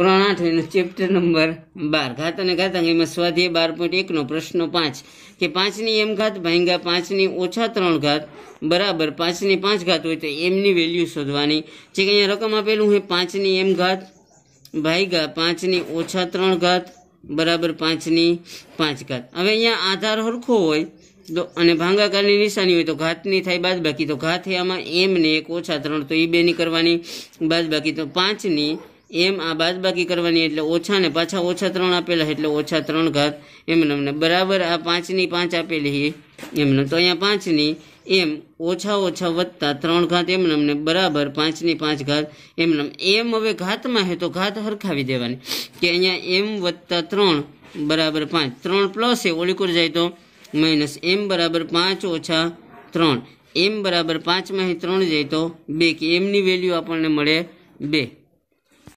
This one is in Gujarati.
ધોરણ આઠ એનું ચેપ્ટર નંબર બાર ઘાત અને ઘાતાંક એમાં સ્વાધ્યાય બાર પોઈન્ટ એકનો પ્રશ્ન પાંચ કે પાંચની એમ ઘાત ભાંગ્યા પાંચની ઓછા ત્રણ ઘાત બરાબર પાંચની પાંચ ઘાત હોય તો એમની વેલ્યુ શોધવાની જે કે અહીંયા રકમ આપેલું છે પાંચની એમ ઘાત ભાઈગા પાંચની ઓછા ત્રણ ઘાત બરાબર પાંચની પાંચ ઘાત હવે અહીંયા આધાર હરખો હોય તો અને ભાંગાકારની નિશાની હોય તો ઘાતની થાય બાદ બાકી તો ઘાત આમાં એમ ને એક ઓછા ત્રણ તો એ બેની કરવાની બાદ બાકી તો પાંચની એમ આ બાદબાકી કરવાની એટલે ઓછા ને પાછા ઓછા ત્રણ આપેલા એટલે ઓછા ત્રણ ઘાત એમ નમને બરાબર આ પાંચની પાંચ આપેલી એમને તો અહીંયા પાંચની એમ ઓછા ઓછા વત્તા ત્રણ ઘાત એમ નમને બરાબર પાંચની પાંચ ઘાત એમ નમ એમ હવે ઘાતમાં હે તો ઘાત હરખાવી દેવાની કે અહીંયા એમ વત્તા ત્રણ બરાબર પાંચ ત્રણ પ્લસ એ ઓલીકુર જાય તો માઇનસ એમ બરાબર પાંચ ઓછા ત્રણ એમ બરાબર પાંચમાંથી ત્રણ જાય તો બે કે એમની વેલ્યુ આપણને મળે બે